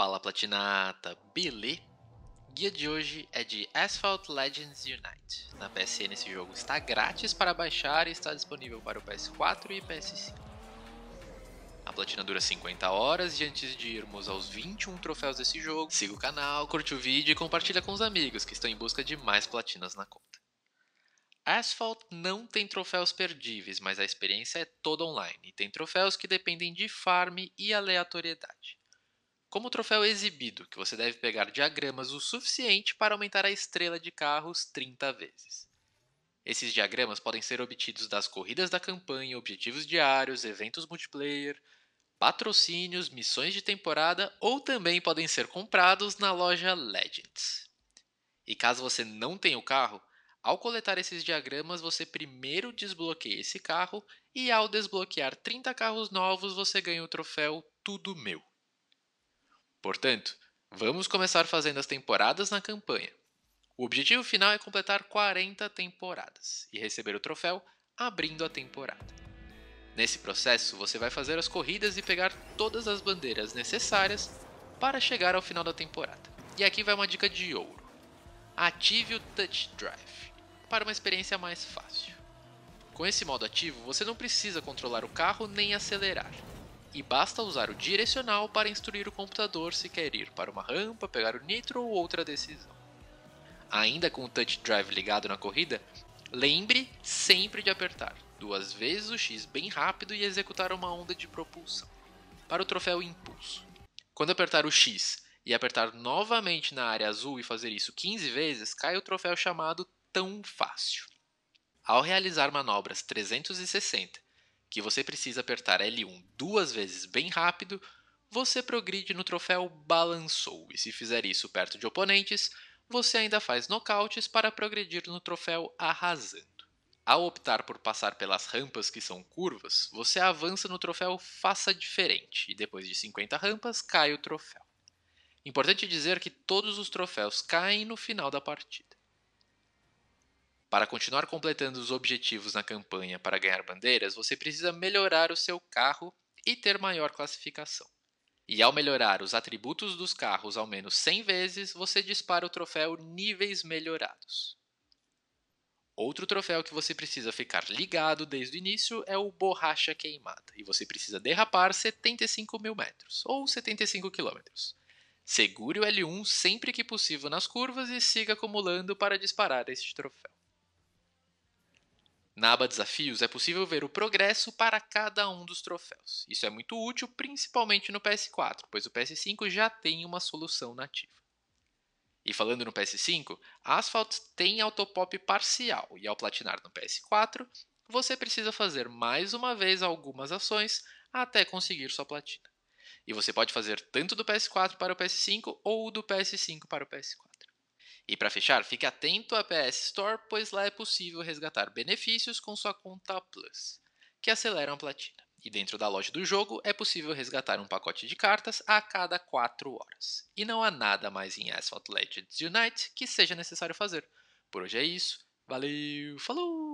Fala Platinata, Billy. Guia de hoje é de Asphalt Legends Unite. Na PSN esse jogo está grátis para baixar e está disponível para o PS4 e PS5. A platina dura 50 horas e antes de irmos aos 21 troféus desse jogo, siga o canal, curte o vídeo e compartilha com os amigos que estão em busca de mais platinas na conta. Asphalt não tem troféus perdíveis, mas a experiência é toda online e tem troféus que dependem de farm e aleatoriedade como troféu é exibido, que você deve pegar diagramas o suficiente para aumentar a estrela de carros 30 vezes. Esses diagramas podem ser obtidos das corridas da campanha, objetivos diários, eventos multiplayer, patrocínios, missões de temporada ou também podem ser comprados na loja Legends. E caso você não tenha o carro, ao coletar esses diagramas, você primeiro desbloqueia esse carro e ao desbloquear 30 carros novos, você ganha o troféu Tudo Meu. Portanto, vamos começar fazendo as temporadas na campanha. O objetivo final é completar 40 temporadas e receber o troféu abrindo a temporada. Nesse processo, você vai fazer as corridas e pegar todas as bandeiras necessárias para chegar ao final da temporada. E aqui vai uma dica de ouro: ative o Touch Drive para uma experiência mais fácil. Com esse modo ativo, você não precisa controlar o carro nem acelerar e basta usar o direcional para instruir o computador se quer ir para uma rampa, pegar o nitro ou outra decisão. Ainda com o touch drive ligado na corrida, lembre sempre de apertar duas vezes o X bem rápido e executar uma onda de propulsão para o troféu Impulso. Quando apertar o X e apertar novamente na área azul e fazer isso 15 vezes, cai o troféu chamado Tão Fácil. Ao realizar manobras 360 que você precisa apertar L1 duas vezes bem rápido, você progride no troféu Balançou, e se fizer isso perto de oponentes, você ainda faz nocautes para progredir no troféu Arrasando. Ao optar por passar pelas rampas que são curvas, você avança no troféu Faça Diferente, e depois de 50 rampas cai o troféu. Importante dizer que todos os troféus caem no final da partida. Para continuar completando os objetivos na campanha para ganhar bandeiras, você precisa melhorar o seu carro e ter maior classificação. E ao melhorar os atributos dos carros ao menos 100 vezes, você dispara o troféu Níveis Melhorados. Outro troféu que você precisa ficar ligado desde o início é o Borracha Queimada, e você precisa derrapar 75 mil metros, ou 75 quilômetros. Segure o L1 sempre que possível nas curvas e siga acumulando para disparar este troféu. Na aba Desafios é possível ver o progresso para cada um dos troféus. Isso é muito útil, principalmente no PS4, pois o PS5 já tem uma solução nativa. E falando no PS5, Asphalt tem autopop parcial, e ao platinar no PS4, você precisa fazer mais uma vez algumas ações até conseguir sua platina. E você pode fazer tanto do PS4 para o PS5 ou do PS5 para o PS4. E para fechar, fique atento à PS Store, pois lá é possível resgatar benefícios com sua conta Plus, que aceleram a platina. E dentro da loja do jogo é possível resgatar um pacote de cartas a cada 4 horas. E não há nada mais em Asphalt Legends Unite que seja necessário fazer. Por hoje é isso. Valeu, falou!